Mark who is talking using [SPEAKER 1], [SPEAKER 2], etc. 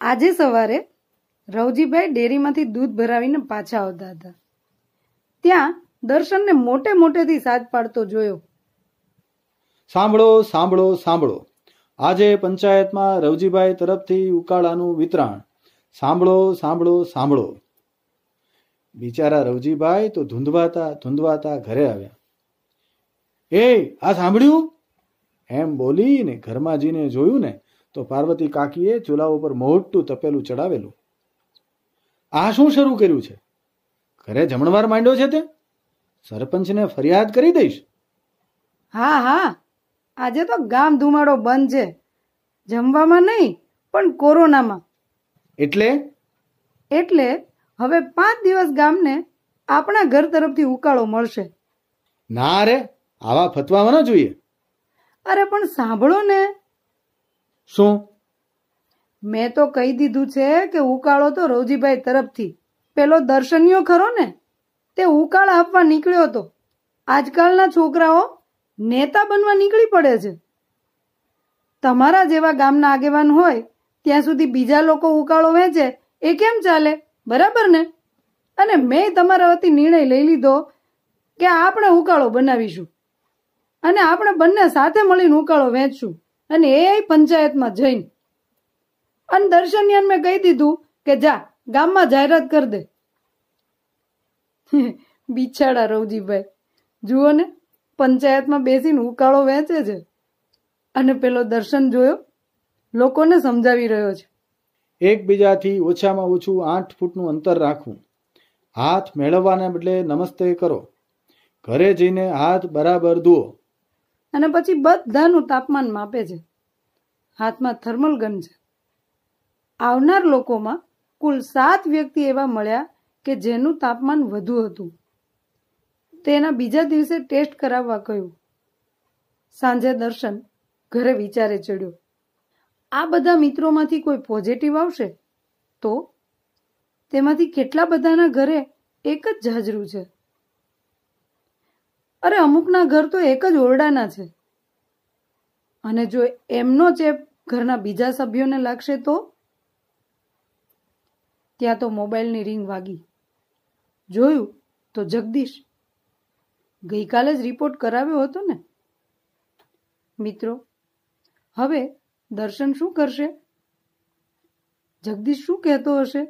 [SPEAKER 1] આજે સવારે રવજીભાઈ ડેરીમાંથી દૂધ ભરાવીને પાછા આવતા હતા ત્યાં દર્શનને મોટે મોટેથી સાથ પાડતો જોયો
[SPEAKER 2] સાંભળો સાંભળો સાંભળો આજે પંચાયતમાં રવજીભાઈ તરફથી ઉકાળાનું વિતરણ સાંભળો સાંભળો સાંભળો બિચારા રવજીભાઈ તો ધૂંધવાતા ધૂંધવાતા ઘરે આવ્યા એ આ સાંભળ્યું એમ બોલીને ઘરમાં જઈને જોયું ને તો પાર્વતી કાકીએ ચૂલા ઉપર મોટું તપેલું ચડાવેલું આ શું શરૂ કર્યું છે ઘરે જમણવાર માંડ્યો છે તે સરપંચને ફરિયાદ કરી દઈશ
[SPEAKER 1] હા હા આજે તો ગામ ધુમાડો બંધ છે જમવામાં નહીં પણ કોરોનામાં એટલે એટલે હવે પાંચ દિવસ ગામને આપણા ઘર તરફથી ઉકાળો મળશે
[SPEAKER 2] ના રે આવા ફતવામાં જોઈએ
[SPEAKER 1] અરે પણ સાંભળો ને શું મેં તો કહી દીધું છે કે ઉકાળો તો રોજીભાઈ તરફથી પેલો દર્શનીયો ખરો ને તે ઉકાળ આપવા નીકળ્યો હતો આજકાલના છોકરાઓ નેતા બનવા નીકળી પડે છે તમારા જેવા ગામના આગેવાન હોય ત્યાં સુધી બીજા લોકો ઉકાળો વેચે એ કેમ ચાલે બરાબર ને અને મેં તમારા વતી નિર્ણય લઈ લીધો કે આપણે ઉકાળો બનાવીશું અને આપણે બંને સાથે મળીને ઉકાળો વેચશું અને એ પંચાયતમાં જઈને અને દર્શનિયાન મેં કહી દીધું કે જા ગામમાં જાહેરાત કર દે બિછાડા રવજીભાઈ જુઓ ને પંચાયતમાં બેસીને ઉકાળો વેચે છે અને પેલો દર્શન જોયો લોકોને સમજાવી રહ્યો છે
[SPEAKER 2] એકબીજાથી ઓછામાં ઓછું આઠ ફૂટનું અંતર રાખવું હાથ મેળવવાને બદલે નમસ્તે કરો ઘરે જઈને હાથ બરાબર ધુઓ
[SPEAKER 1] અને પછી બધાનું તાપમાન માપે છે હાથમાં થર્મલ ગન છે આવનાર લોકોમાં કુલ સાત વ્યક્તિ એવા મળ્યા કે જેનું તાપમાન વધુ હતું તેના બીજા દિવસે ટેસ્ટ કરાવવા કહ્યું સાંજે દર્શન ઘરે વિચારે ચડ્યો આ બધા મિત્રોમાંથી કોઈ પોઝિટિવ આવશે તો તેમાંથી કેટલા બધાના ઘરે એક જ જાજરું છે અરે અમુકના ઘર તો એક જ ઓરડાના છે અને જો એમનો ચેપ ઘરના બીજા સભ્યોને લાગશે તો ત્યાં તો મોબાઈલની રિંગ વાગી જોયું તો જગદીશ ગઈકાલે જ રિપોર્ટ કરાવ્યો હતો ને મિત્રો હવે દર્શન શું કરશે જગદીશ શું કહેતો હશે